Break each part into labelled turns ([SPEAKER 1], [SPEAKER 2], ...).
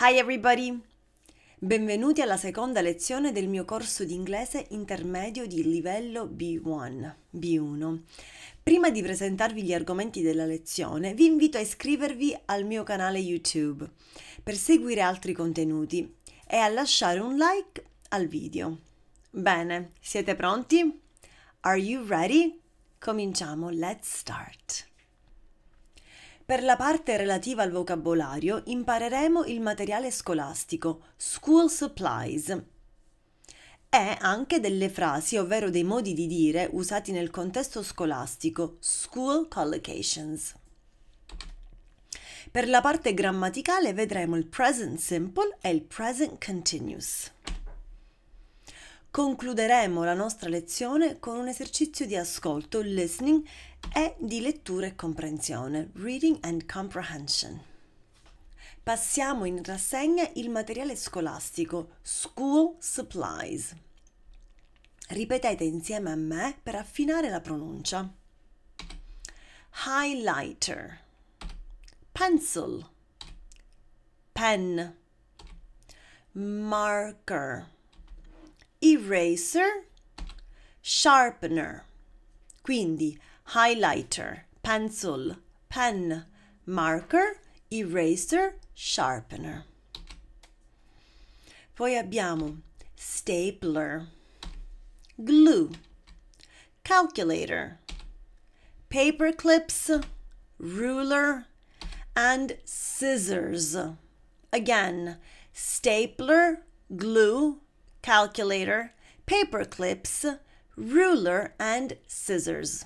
[SPEAKER 1] Hi everybody! Benvenuti alla seconda lezione del mio corso di inglese intermedio di livello B1. B1. Prima di presentarvi gli argomenti della lezione, vi invito a iscrivervi al mio canale YouTube per seguire altri contenuti e a lasciare un like al video. Bene, siete pronti? Are you ready? Cominciamo, let's start! Per la parte relativa al vocabolario impareremo il materiale scolastico, school supplies, e anche delle frasi, ovvero dei modi di dire usati nel contesto scolastico, school collocations. Per la parte grammaticale vedremo il present simple e il present continuous. Concluderemo la nostra lezione con un esercizio di ascolto, listening e di lettura e comprensione, reading and comprehension. Passiamo in rassegna il materiale scolastico, school supplies. Ripetete insieme a me per affinare la pronuncia. Highlighter, pencil, pen, marker. eraser, sharpener, quindi highlighter, pencil, pen, marker, eraser, sharpener. Poi abbiamo stapler, glue, calculator, paper clips, ruler, and scissors. Again, stapler, glue, calculator, paper clips, ruler and scissors.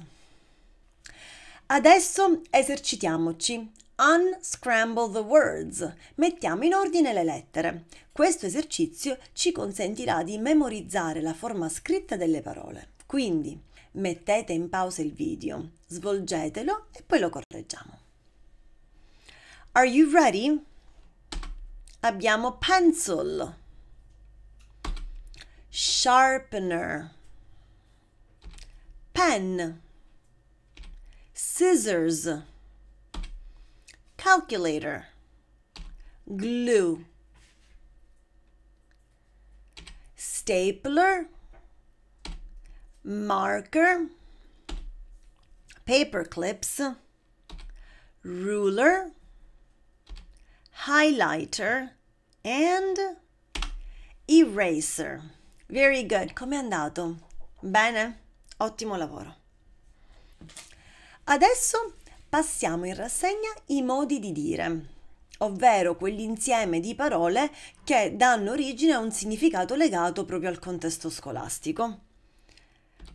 [SPEAKER 1] Adesso esercitiamoci. Unscramble the words. Mettiamo in ordine le lettere. Questo esercizio ci consentirà di memorizzare la forma scritta delle parole. Quindi mettete in pausa il video, svolgetelo e poi lo correggiamo. Are you ready? Abbiamo pencil. sharpener, pen, scissors, calculator, glue, stapler, marker, paper clips, ruler, highlighter, and eraser. Very good. Com'è andato? Bene? Ottimo lavoro. Adesso passiamo in rassegna i modi di dire, ovvero quell'insieme di parole che danno origine a un significato legato proprio al contesto scolastico.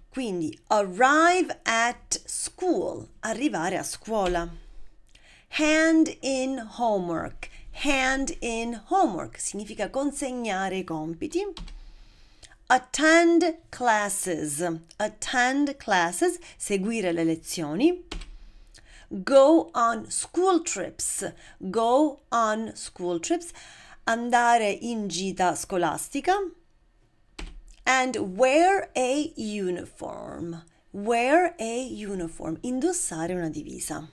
[SPEAKER 1] Quindi arrive at school, arrivare a scuola. Hand in homework, hand in homework significa consegnare i compiti attend classes, attend classes, seguire le lezioni. Go on school trips, go on school trips, andare in gita scolastica. And wear a uniform, wear a uniform, indossare una divisa.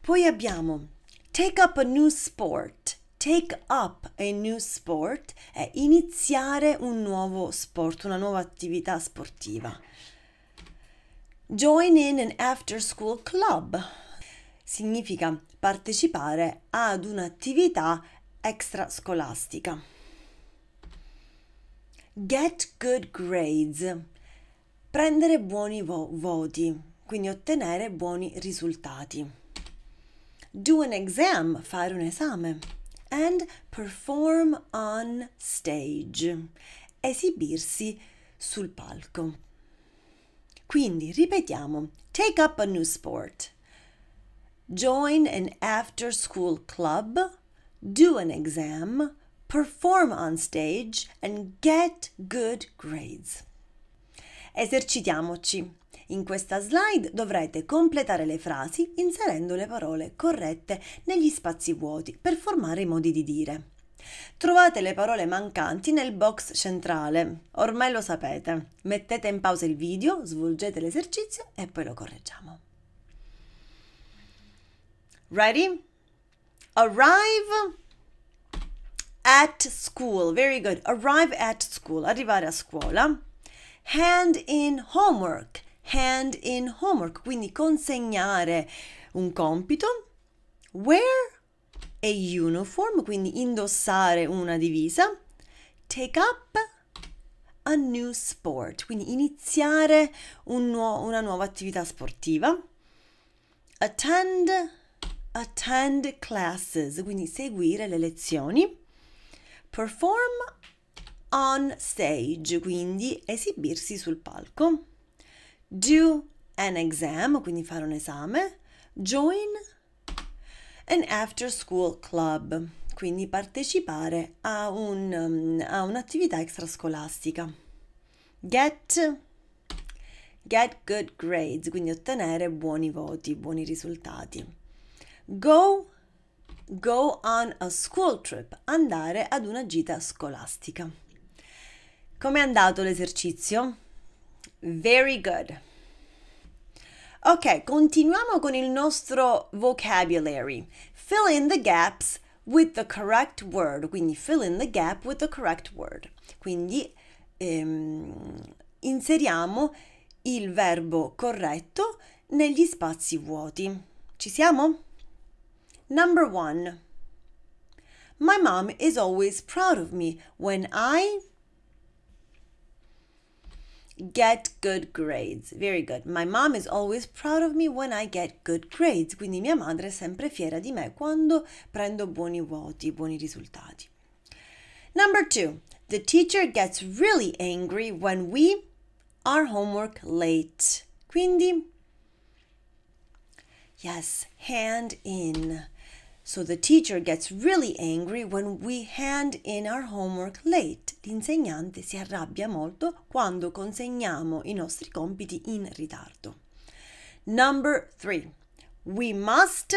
[SPEAKER 1] Poi abbiamo take up a new sport, take up a new sport è iniziare un nuovo sport, una nuova attività sportiva. Join in an after school club significa partecipare ad un'attività extrascolastica. Get good grades. Prendere buoni vo- voti, quindi ottenere buoni risultati. Do an exam, fare un esame and perform on stage, esibirsi sul palco. Quindi ripetiamo, take up a new sport, join an after school club, do an exam, perform on stage and get good grades. Esercitiamoci. In questa slide dovrete completare le frasi inserendo le parole corrette negli spazi vuoti per formare i modi di dire. Trovate le parole mancanti nel box centrale, ormai lo sapete. Mettete in pausa il video, svolgete l'esercizio e poi lo correggiamo. Ready? Arrive at school. Very good. Arrive at school. Arrivare a scuola. Hand in homework hand in homework, quindi consegnare un compito, wear a uniform, quindi indossare una divisa, take up a new sport, quindi iniziare un nuo una nuova attività sportiva, attend, attend classes, quindi seguire le lezioni, perform on stage, quindi esibirsi sul palco do an exam, quindi fare un esame, join an after school club, quindi partecipare a, un, a un'attività extrascolastica. Get, get good grades, quindi ottenere buoni voti, buoni risultati. Go, go on a school trip, andare ad una gita scolastica. Com'è andato l'esercizio? Very good. Ok, continuiamo con il nostro vocabulary. Fill in the gaps with the correct word. Quindi fill in the gap with the correct word. Quindi ehm, inseriamo il verbo corretto negli spazi vuoti. Ci siamo? Number one. My mom is always proud of me when I get good grades. Very good. My mom is always proud of me when I get good grades. Quindi mia madre è sempre fiera di me quando prendo buoni voti, buoni risultati. Number two, the teacher gets really angry when we are homework late. Quindi, yes, hand in. So the teacher gets really angry when we hand in our homework late. l'insegnante si arrabbia molto quando consegniamo i nostri compiti in ritardo. Number 3. We must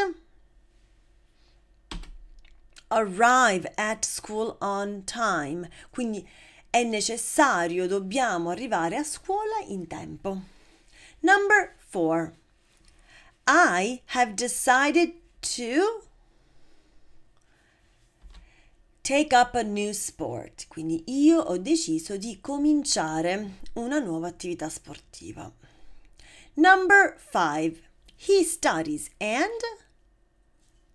[SPEAKER 1] arrive at school on time. Quindi è necessario, dobbiamo arrivare a scuola in tempo. Number 4. I have decided to take up a new sport, quindi io ho deciso di cominciare una nuova attività sportiva. Number 5. He studies and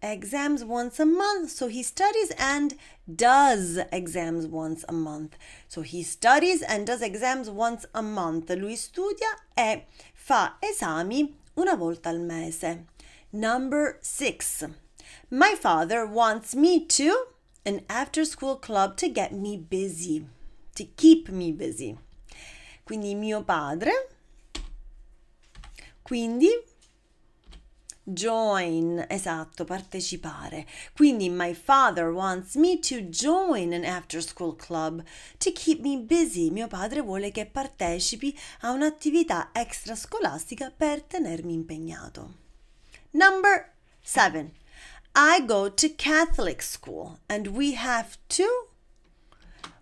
[SPEAKER 1] exams once a month. So he studies and does exams once a month. So he studies and does exams once a month. Lui studia e fa esami una volta al mese. Number 6. My father wants me to an after school club to get me busy, to keep me busy. Quindi mio padre, quindi join, esatto, partecipare. Quindi my father wants me to join an after school club to keep me busy. Mio padre vuole che partecipi a un'attività extrascolastica per tenermi impegnato. Number seven. I go to Catholic school and we have to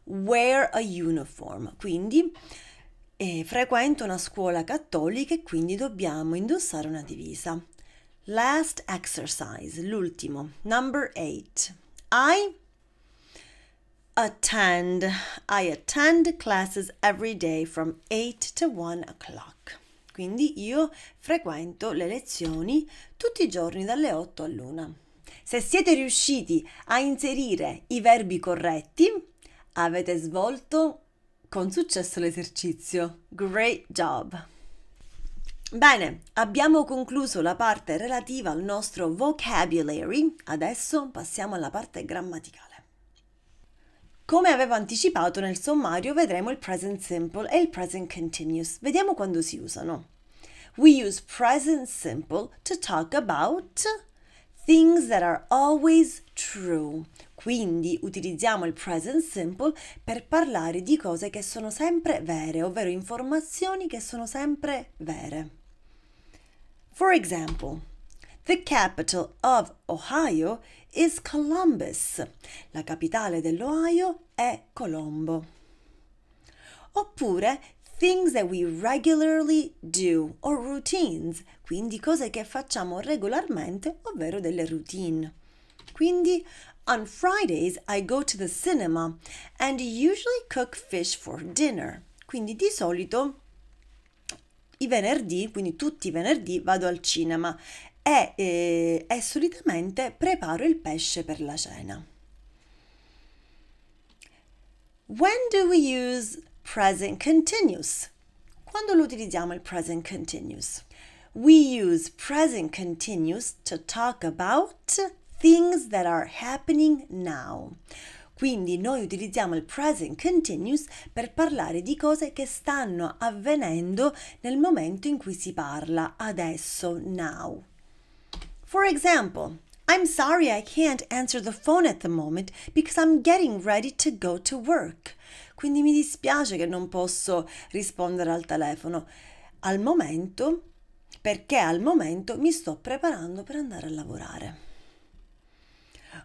[SPEAKER 1] wear a uniform. Quindi eh, frequento una scuola cattolica e quindi dobbiamo indossare una divisa. Last exercise, l'ultimo, number eight. I attend. I attend classes every day from 8 to 1 o'clock. Quindi io frequento le lezioni tutti i giorni dalle 8 all'una. Se siete riusciti a inserire i verbi corretti, avete svolto con successo l'esercizio. Great job! Bene, abbiamo concluso la parte relativa al nostro vocabulary, adesso passiamo alla parte grammaticale. Come avevo anticipato nel sommario vedremo il present simple e il present continuous. Vediamo quando si usano. We use present simple to talk about Things that are always true. Quindi utilizziamo il present simple per parlare di cose che sono sempre vere, ovvero informazioni che sono sempre vere. For example, the capital of Ohio is Columbus. La capitale dell'Ohio è Colombo. Oppure Things that we regularly do or routines, quindi cose che facciamo regolarmente, ovvero delle routine. Quindi, on Fridays I go to the cinema and usually cook fish for dinner. Quindi di solito i venerdì, quindi tutti i venerdì vado al cinema e, eh, e solitamente preparo il pesce per la cena. When do we use present continuous. Quando lo utilizziamo il present continuous? We use present continuous to talk about things that are happening now. Quindi noi utilizziamo il present continuous per parlare di cose che stanno avvenendo nel momento in cui si parla, adesso, now. For example, I'm sorry I can't answer the phone at the moment because I'm getting ready to go to work quindi mi dispiace che non posso rispondere al telefono al momento perché al momento mi sto preparando per andare a lavorare.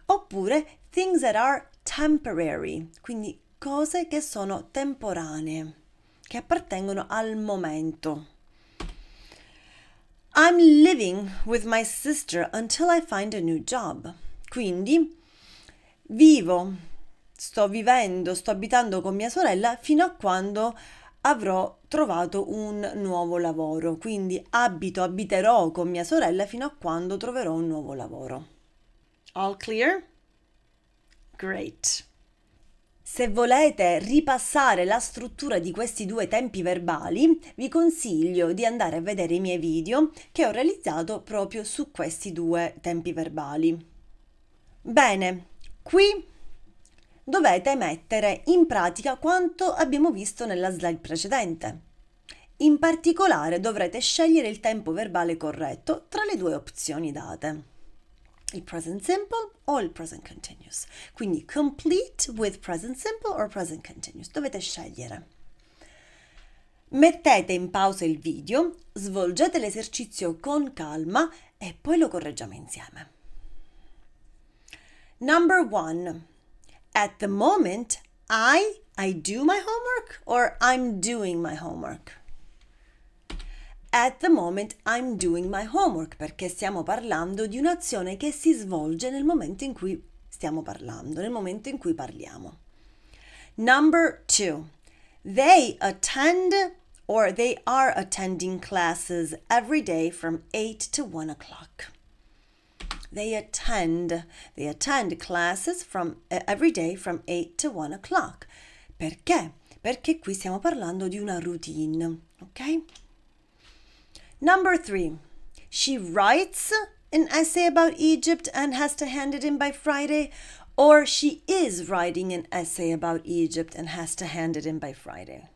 [SPEAKER 1] Oppure things that are temporary, quindi cose che sono temporanee, che appartengono al momento. I'm living with my sister until I find a new job. Quindi vivo sto vivendo, sto abitando con mia sorella fino a quando avrò trovato un nuovo lavoro. Quindi abito, abiterò con mia sorella fino a quando troverò un nuovo lavoro. All clear? Great. Se volete ripassare la struttura di questi due tempi verbali, vi consiglio di andare a vedere i miei video che ho realizzato proprio su questi due tempi verbali. Bene, qui dovete mettere in pratica quanto abbiamo visto nella slide precedente. In particolare dovrete scegliere il tempo verbale corretto tra le due opzioni date, il present simple o il present continuous. Quindi complete with present simple or present continuous, dovete scegliere. Mettete in pausa il video, svolgete l'esercizio con calma e poi lo correggiamo insieme. Number 1. at the moment, I, I do my homework or I'm doing my homework? At the moment I'm doing my homework perché stiamo parlando di un'azione che si svolge nel momento in cui stiamo parlando, nel momento in cui parliamo. Number two, they attend or they are attending classes every day from 8 to 1 o'clock. They attend they attend classes from eh, every day from 8 to 1 o'clock. Perché? Perché qui stiamo parlando di una routine, ok? Number 3. She writes an essay about Egypt and has to hand it in by Friday or she is writing an essay about Egypt and has to hand it in by Friday.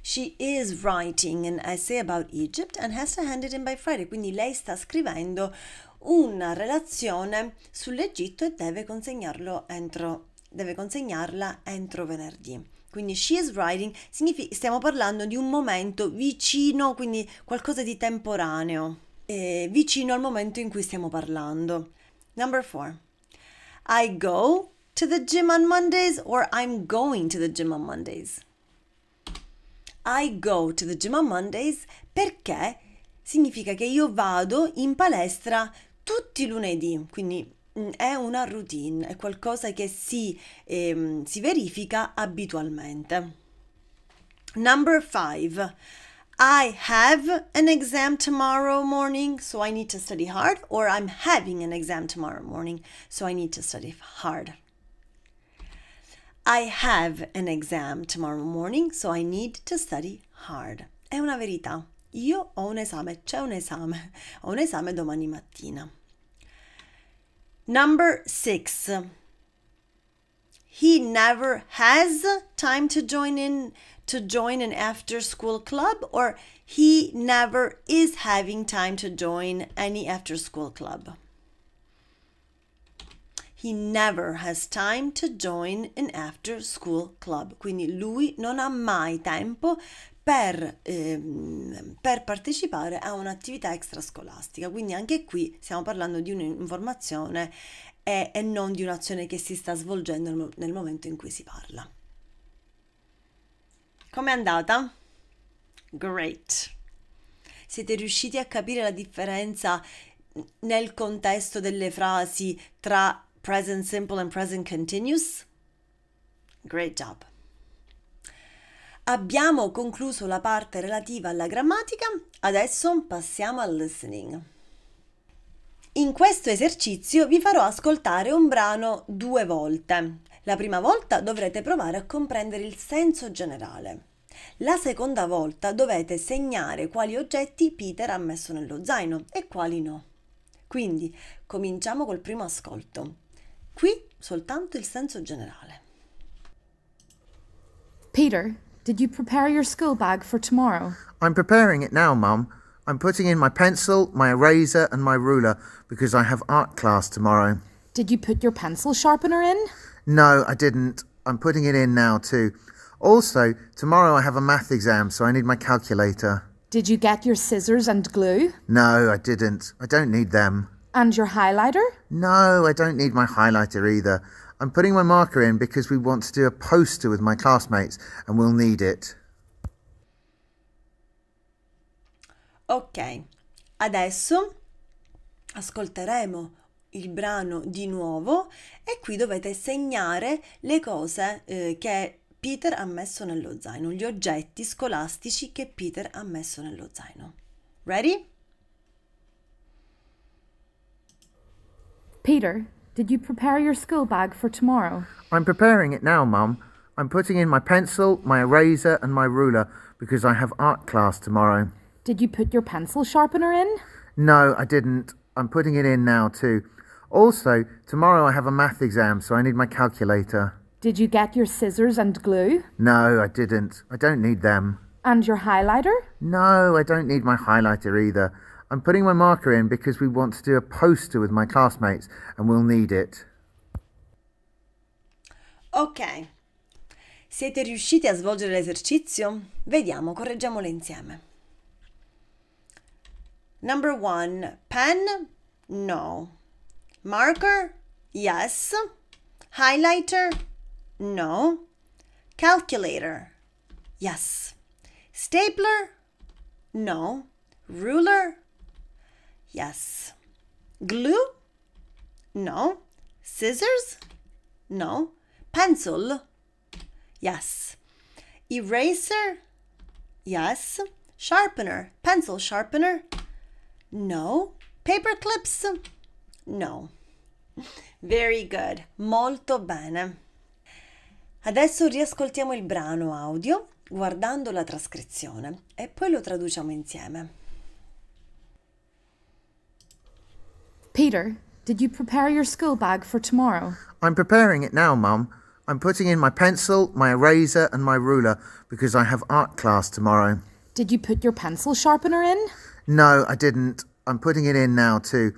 [SPEAKER 1] She is writing an essay about Egypt and has to hand it in by Friday. Quindi lei sta scrivendo una relazione sull'Egitto e deve consegnarlo entro deve consegnarla entro venerdì. Quindi she is writing significa stiamo parlando di un momento vicino, quindi qualcosa di temporaneo, eh, vicino al momento in cui stiamo parlando. Number four. I go to the gym on Mondays or I'm going to the gym on Mondays. I go to the gym on Mondays perché significa che io vado in palestra tutti i lunedì, quindi mm, è una routine, è qualcosa che si, ehm, si verifica abitualmente. Number 5. I have an exam tomorrow morning, so I need to study hard, or I'm having an exam tomorrow morning, so I need to study hard. I have an exam tomorrow morning, so I need to study hard. È una verità. Io ho un esame, c'è un esame. Ho un esame domani mattina. Number six, he never has time to join in to join an after school club or he never is having time to join any after school club. He never has time to join an after school club. Quindi lui non ha mai tempo per, ehm, per partecipare a un'attività extrascolastica. Quindi anche qui stiamo parlando di un'informazione e, e non di un'azione che si sta svolgendo nel momento in cui si parla. Com'è andata? Great! Siete riusciti a capire la differenza nel contesto delle frasi tra present simple and present continuous? Great job! Abbiamo concluso la parte relativa alla grammatica, adesso passiamo al listening. In questo esercizio vi farò ascoltare un brano due volte. La prima volta dovrete provare a comprendere il senso generale. La seconda volta dovete segnare quali oggetti Peter ha messo nello zaino e quali no. Quindi cominciamo col primo ascolto. Qui soltanto il senso generale. Peter, Did you
[SPEAKER 2] prepare your school bag for tomorrow? I'm preparing it now, Mum. I'm putting in my pencil, my eraser, and my ruler because I have art class tomorrow. Did you put your pencil sharpener in? No, I didn't. I'm putting it in now, too. Also, tomorrow I have a math exam, so I need my calculator. Did you get your scissors and glue? No, I didn't. I don't need them. And your highlighter? No, I don't need my highlighter either. I'm putting my marker in because we want to do a poster with my classmates and we'll need it.
[SPEAKER 1] Ok, adesso ascolteremo il brano di nuovo e qui dovete segnare le cose eh, che Peter ha messo nello zaino, gli oggetti scolastici che Peter ha messo nello zaino. Ready?
[SPEAKER 2] Peter, Did you prepare your school bag for tomorrow? I'm preparing it now, Mum. I'm putting in my pencil, my eraser, and my ruler because I have art class tomorrow. Did you put your pencil sharpener in? No, I didn't. I'm putting it in now, too. Also, tomorrow I have a math exam, so I need my calculator. Did you get your scissors and glue? No, I didn't. I don't need them. And your highlighter? No, I don't need my highlighter either. I'm putting my marker in because we want to do a poster with my classmates and we'll need it.
[SPEAKER 1] Ok, siete riusciti a svolgere l'esercizio? Vediamo, correggiamolo insieme. Number one, pen? No. Marker? Yes. Highlighter? No. Calculator? Yes. Stapler? No. Ruler? Yes. Glue? No. Scissors? No. Pencil? Yes. Eraser? Yes. Sharpener? Pencil sharpener? No. Paper clips? No. Very good. Molto bene. Adesso riascoltiamo il brano audio guardando la trascrizione e poi lo traduciamo insieme.
[SPEAKER 2] Peter, did you prepare your school bag for tomorrow? I'm preparing it now, Mum. I'm putting in my pencil, my eraser, and my ruler because I have art class tomorrow. Did you put your pencil sharpener in? No, I didn't. I'm putting it in now, too.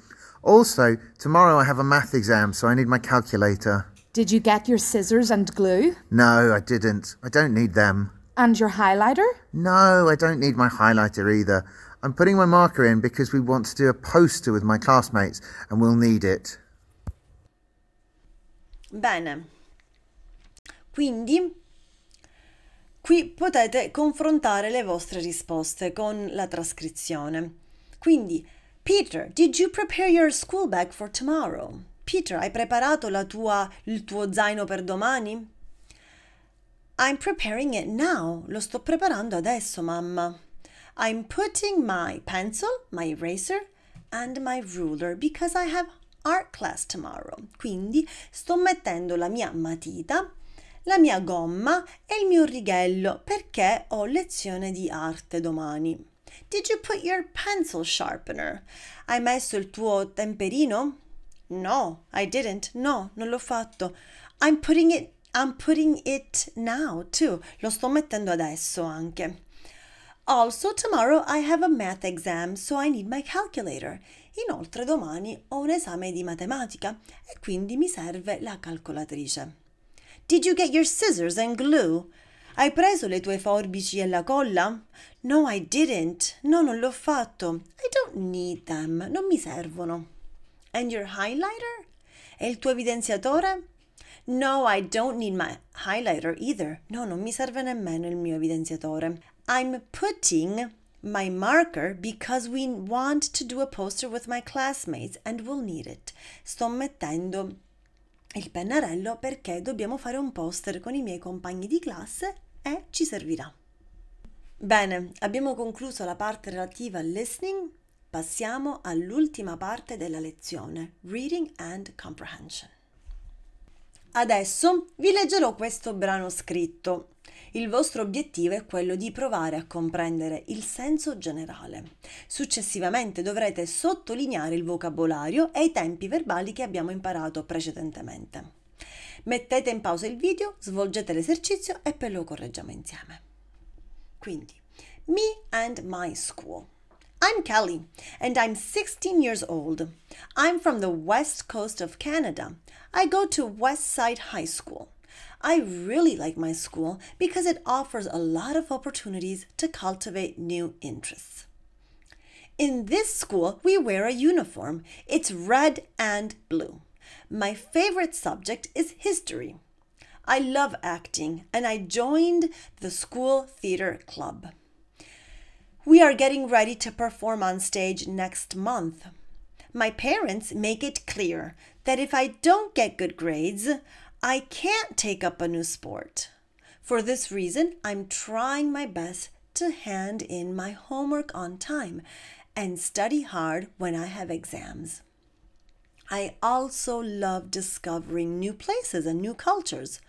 [SPEAKER 2] Also, tomorrow I have a math exam, so I need my calculator. Did you get your scissors and glue? No, I didn't. I don't need them. And your highlighter? No, I don't need my highlighter either. I'm putting my marker in because we want to do a poster with my classmates and we'll need it.
[SPEAKER 1] Bene. Quindi qui potete confrontare le vostre risposte con la trascrizione. Quindi Peter, did you prepare your school bag for tomorrow? Peter, hai preparato tua, il tuo zaino per domani? I'm preparing it now. Lo sto preparando adesso, mamma. I'm putting my pencil, my eraser and my ruler because I have art class tomorrow. Quindi sto mettendo la mia matita, la mia gomma e il mio righello perché ho lezione di arte domani. Did you put your pencil sharpener? Hai messo il tuo temperino? No, I didn't. No, non l'ho fatto. I'm putting it I'm putting it now too. Lo sto mettendo adesso anche. Also, tomorrow I have a math exam, so I need my calculator. Inoltre, domani ho un esame di matematica e quindi mi serve la calcolatrice. Did you get your scissors and glue? Hai preso le tue forbici e la colla? No, I didn't. No, non l'ho fatto. I don't need them. Non mi servono. And your highlighter? E il tuo evidenziatore? No, I don't need my highlighter either. No, non mi serve nemmeno il mio evidenziatore. I'm putting my marker because we want to do a poster with my classmates and we'll need it. Sto mettendo il pennarello perché dobbiamo fare un poster con i miei compagni di classe e ci servirà. Bene, abbiamo concluso la parte relativa al listening, passiamo all'ultima parte della lezione, Reading and Comprehension. Adesso vi leggerò questo brano scritto. Il vostro obiettivo è quello di provare a comprendere il senso generale. Successivamente dovrete sottolineare il vocabolario e i tempi verbali che abbiamo imparato precedentemente. Mettete in pausa il video, svolgete l'esercizio e poi lo correggiamo insieme. Quindi, me and my school. I'm Kelly and I'm 16 years old. I'm from the west coast of Canada. I go to Westside High School. I really like my school because it offers a lot of opportunities to cultivate new interests. In this school, we wear a uniform. It's red and blue. My favorite subject is history. I love acting and I joined the school theater club. We are getting ready to perform on stage next month. My parents make it clear that if I don't get good grades, I can't take up a new sport. For this reason, I'm trying my best to hand in my homework on time and study hard when I have exams. I also love discovering new places and new cultures.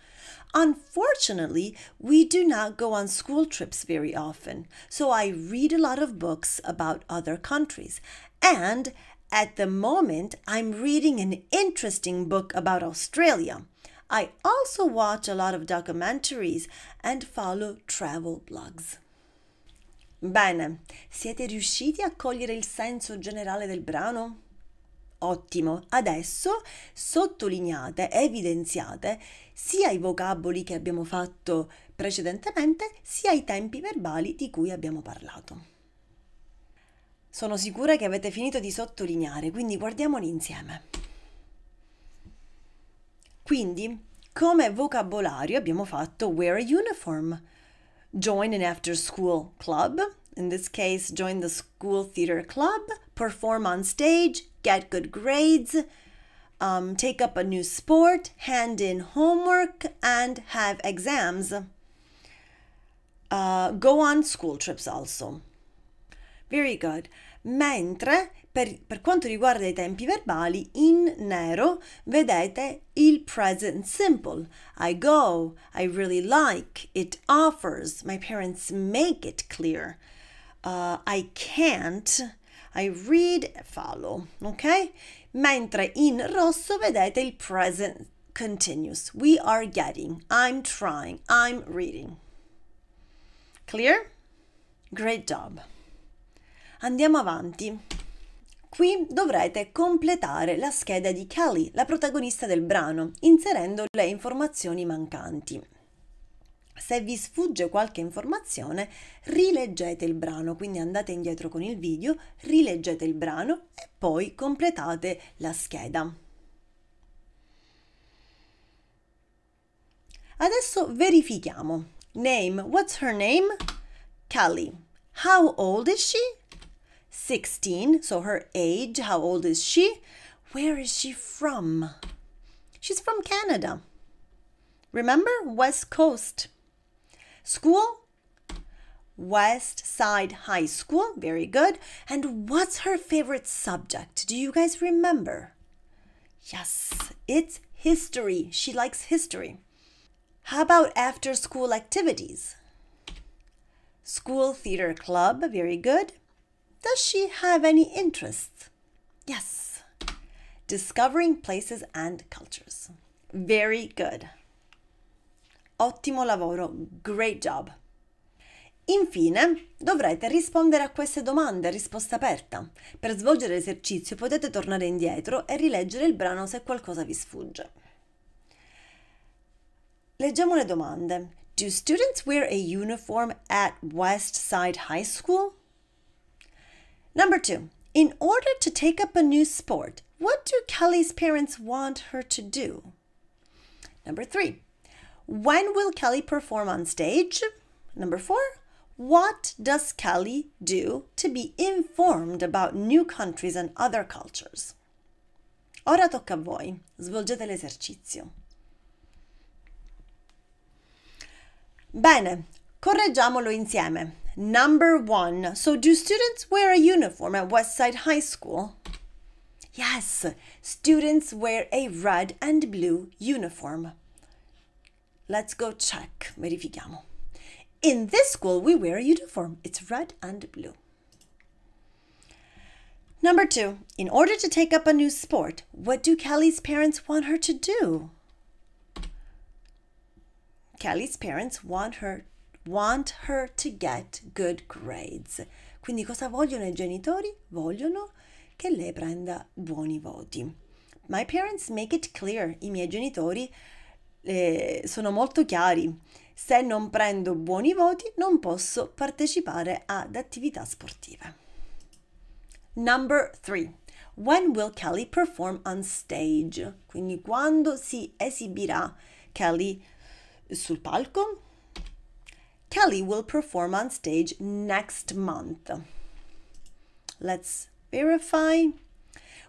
[SPEAKER 1] Unfortunately, we do not go on school trips very often, so I read a lot of books about other countries. And at the moment, I'm reading an interesting book about Australia. I also watch a lot of documentaries and follow travel blogs. Bene, siete riusciti a cogliere il senso generale del brano? Ottimo, adesso sottolineate, evidenziate sia i vocaboli che abbiamo fatto precedentemente, sia i tempi verbali di cui abbiamo parlato. Sono sicura che avete finito di sottolineare, quindi guardiamoli insieme. Quindi, come vocabolario abbiamo fatto wear a uniform, join an after school club, in this case join the school theater club, perform on stage, get good grades, um, take up a new sport, hand in homework, and have exams. Uh, go on school trips also. Very good. mentre per, per, quanto riguarda i tempi verbali, in nero vedete il present simple. I go, I really like, it offers, my parents make it clear. Uh, I can't, I read, follow, ok? Mentre in rosso vedete il present continuous. We are getting, I'm trying, I'm reading. Clear? Great job. Andiamo avanti. Qui dovrete completare la scheda di Kelly, la protagonista del brano, inserendo le informazioni mancanti. Se vi sfugge qualche informazione, rileggete il brano, quindi andate indietro con il video, rileggete il brano e poi completate la scheda. Adesso verifichiamo. Name, what's her name? Kelly. How old is she? 16. So her age, how old is she? Where is she from? She's from Canada. Remember? West Coast. School? West Side High School. Very good. And what's her favorite subject? Do you guys remember? Yes, it's history. She likes history. How about after school activities? School theater club. Very good. Does she have any interests? Yes. Discovering places and cultures. Very good. Ottimo lavoro. Great job. Infine, dovrete rispondere a queste domande a risposta aperta. Per svolgere l'esercizio potete tornare indietro e rileggere il brano se qualcosa vi sfugge. Leggiamo le domande. Do students wear a uniform at West Side High School? Number two, in order to take up a new sport, what do Kelly's parents want her to do? Number three, when will Kelly perform on stage? Number four, what does Kelly do to be informed about new countries and other cultures? Ora tocca a voi, svolgete l'esercizio. Bene, correggiamolo insieme. Number one. So, do students wear a uniform at Westside High School? Yes, students wear a red and blue uniform. Let's go check. Verifichiamo. In this school, we wear a uniform. It's red and blue. Number two, in order to take up a new sport, what do Kelly's parents want her to do? Kelly's parents want her want her to get good grades. Quindi cosa vogliono i genitori? Vogliono che lei prenda buoni voti. My parents make it clear, i miei genitori eh, sono molto chiari. Se non prendo buoni voti non posso partecipare ad attività sportive. Number 3. When will Kelly perform on stage? Quindi quando si esibirà Kelly sul palco? Kelly will perform on stage next month. Let's verify.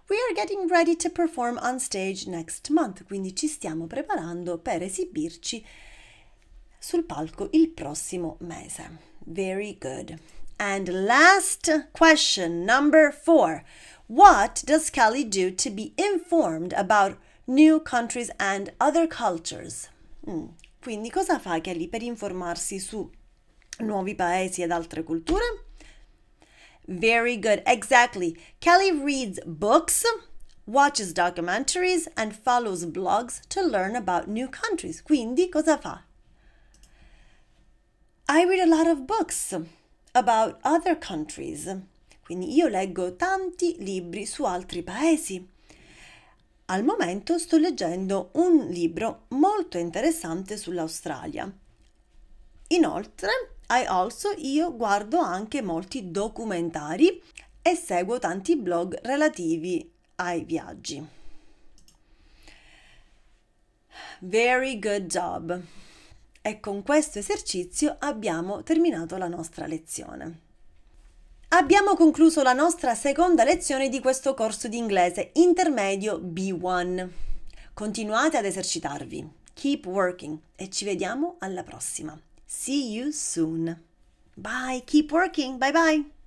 [SPEAKER 1] We are getting ready to perform on stage next month, quindi ci stiamo preparando per esibirci sul palco il prossimo mese. Very good. And last question, number four. What does Kelly do to be informed about new countries and other cultures? Mm. Quindi cosa fa Kelly per informarsi su nuovi paesi ed altre culture? Very good, exactly. Kelly reads books, watches documentaries and follows blogs to learn about new countries. Quindi cosa fa? I read a lot of books about other countries. Quindi io leggo tanti libri su altri paesi. Al momento sto leggendo un libro molto interessante sull'Australia. Inoltre, also, io guardo anche molti documentari e seguo tanti blog relativi ai viaggi. Very good job! E con questo esercizio abbiamo terminato la nostra lezione. Abbiamo concluso la nostra seconda lezione di questo corso di inglese intermedio B1. Continuate ad esercitarvi. Keep working e ci vediamo alla prossima. See you soon. Bye, keep working. Bye bye.